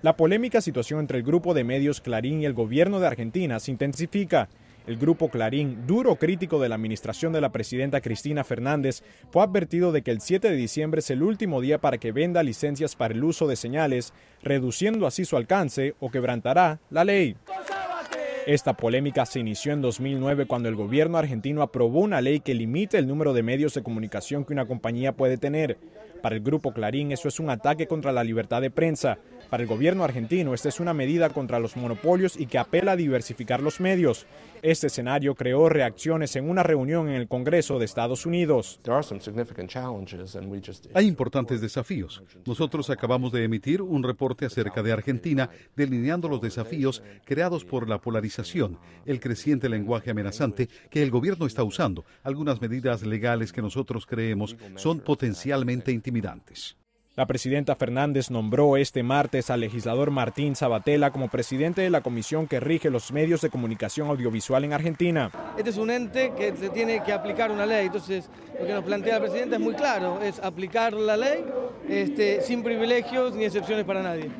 La polémica situación entre el grupo de medios Clarín y el gobierno de Argentina se intensifica. El grupo Clarín, duro crítico de la administración de la presidenta Cristina Fernández, fue advertido de que el 7 de diciembre es el último día para que venda licencias para el uso de señales, reduciendo así su alcance o quebrantará la ley. Esta polémica se inició en 2009 cuando el gobierno argentino aprobó una ley que limita el número de medios de comunicación que una compañía puede tener. Para el grupo Clarín eso es un ataque contra la libertad de prensa, para el gobierno argentino, esta es una medida contra los monopolios y que apela a diversificar los medios. Este escenario creó reacciones en una reunión en el Congreso de Estados Unidos. Hay importantes desafíos. Nosotros acabamos de emitir un reporte acerca de Argentina, delineando los desafíos creados por la polarización, el creciente lenguaje amenazante que el gobierno está usando, algunas medidas legales que nosotros creemos son potencialmente intimidantes. La presidenta Fernández nombró este martes al legislador Martín Sabatella como presidente de la comisión que rige los medios de comunicación audiovisual en Argentina. Este es un ente que se tiene que aplicar una ley, entonces lo que nos plantea la presidenta es muy claro, es aplicar la ley este, sin privilegios ni excepciones para nadie.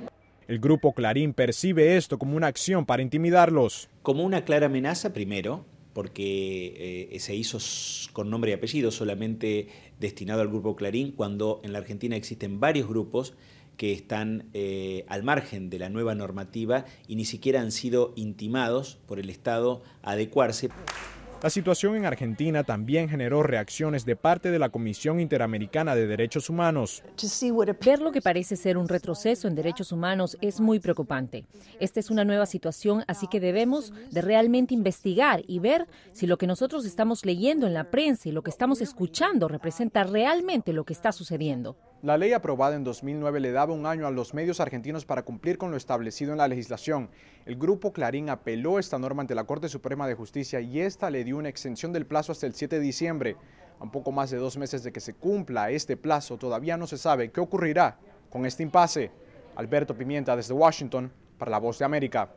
El grupo Clarín percibe esto como una acción para intimidarlos. Como una clara amenaza, primero, porque eh, se hizo con nombre y apellido, solamente destinado al grupo Clarín, cuando en la Argentina existen varios grupos que están eh, al margen de la nueva normativa y ni siquiera han sido intimados por el Estado a adecuarse. La situación en Argentina también generó reacciones de parte de la Comisión Interamericana de Derechos Humanos. Ver lo que parece ser un retroceso en derechos humanos es muy preocupante. Esta es una nueva situación, así que debemos de realmente investigar y ver si lo que nosotros estamos leyendo en la prensa y lo que estamos escuchando representa realmente lo que está sucediendo. La ley aprobada en 2009 le daba un año a los medios argentinos para cumplir con lo establecido en la legislación. El grupo Clarín apeló esta norma ante la Corte Suprema de Justicia y esta le dio una exención del plazo hasta el 7 de diciembre. A un poco más de dos meses de que se cumpla este plazo, todavía no se sabe qué ocurrirá con este impasse. Alberto Pimienta desde Washington para La Voz de América.